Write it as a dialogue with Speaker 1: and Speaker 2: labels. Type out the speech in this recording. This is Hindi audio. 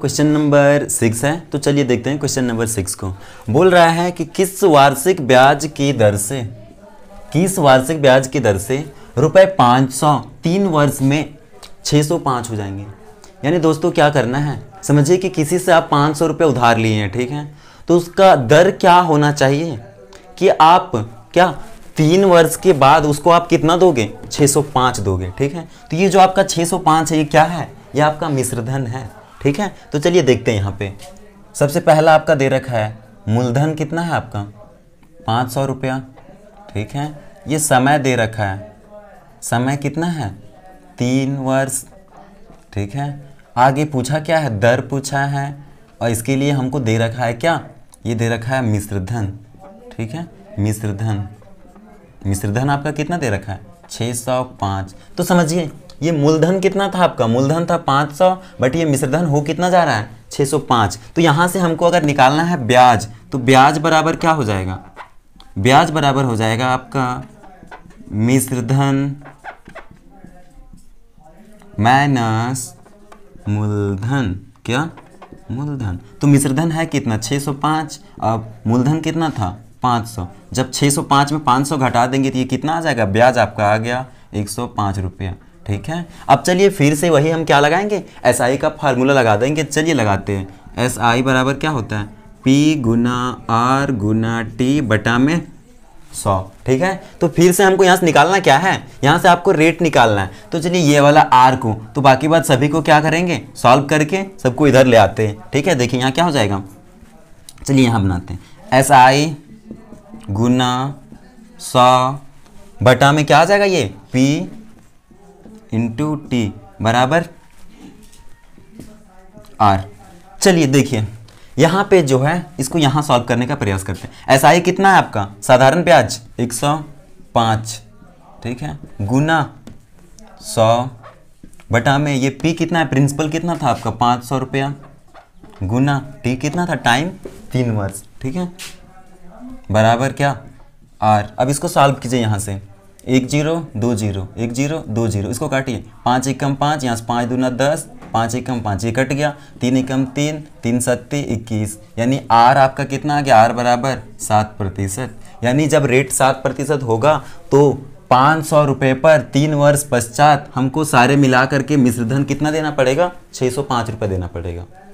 Speaker 1: क्वेश्चन नंबर सिक्स है तो चलिए देखते हैं क्वेश्चन नंबर सिक्स को बोल रहा है कि किस वार्षिक ब्याज की दर से किस वार्षिक ब्याज की दर से रुपए पाँच सौ तीन वर्ष में छः सौ पाँच हो जाएंगे यानी दोस्तों क्या करना है समझिए कि किसी से आप पाँच सौ रुपये उधार लिए हैं ठीक है तो उसका दर क्या होना चाहिए कि आप क्या तीन वर्ष के बाद उसको आप कितना दोगे छः दोगे ठीक है तो ये जो आपका छः है ये क्या है ये आपका मिश्रधन है ठीक है तो चलिए देखते हैं यहाँ पे सबसे पहला आपका दे रखा है मूलधन कितना है आपका पाँच सौ रुपया ठीक है ये समय दे रखा है समय कितना है तीन वर्ष ठीक है आगे पूछा क्या है दर पूछा है और इसके लिए हमको दे रखा है क्या ये दे रखा है धन ठीक है धन मिस्र धन आपका कितना दे रखा है छः सौ पाँच तो समझिए ये मूलधन कितना था आपका मूलधन था 500 बट ये मिश्रधन हो कितना जा रहा है 605 तो यहाँ से हमको अगर निकालना है ब्याज तो ब्याज बराबर क्या हो जाएगा ब्याज बराबर हो जाएगा आपका मिश्रधन माइनस मूलधन क्या मूलधन तो मिश्रधन है कितना 605 अब मूलधन कितना था 500 जब 605 में 500 घटा देंगे तो ये कितना आ जाएगा ब्याज आपका आ गया एक सौ रुपया ठीक है अब चलिए फिर से वही हम क्या लगाएंगे एस आई का फार्मूला लगा देंगे चलिए लगाते हैं एस आई बराबर क्या होता है पी गुना आर गुना टी बटा में सौ ठीक है तो फिर से हमको यहाँ से निकालना क्या है यहाँ से आपको रेट निकालना है तो चलिए ये वाला आर को तो बाकी बात सभी को क्या करेंगे सॉल्व करके सबको इधर ले आते हैं ठीक है देखिए यहाँ क्या हो जाएगा चलिए यहाँ बनाते हैं एस आई गुना सौ बटा में क्या आ जाएगा ये पी इंटू टी बराबर आर चलिए देखिए यहाँ पे जो है इसको यहाँ सॉल्व करने का प्रयास करते हैं ऐसा ही कितना है आपका साधारण प्याज 105 ठीक है गुना 100 बटा में ये पी कितना है प्रिंसिपल कितना था आपका पाँच सौ रुपया गुना टी कितना था टाइम तीन वर्ष ठीक है बराबर क्या आर अब इसको सॉल्व कीजिए यहाँ से एक जीरो दो जीरो एक जीरो दो जीरो इसको काटिए पाँच एकम पाँच यहाँ से पाँच दूना दस पाँच एकम पाँच ये कट गया तीन एकम तीन तीन सत्ते इक्कीस यानी आर आपका कितना आ गया आर बराबर सात प्रतिशत यानी जब रेट सात प्रतिशत होगा तो पाँच सौ रुपये पर तीन वर्ष पश्चात हमको सारे मिला करके मिश्रधन कितना देना पड़ेगा छः सौ पाँच रुपये देना पड़ेगा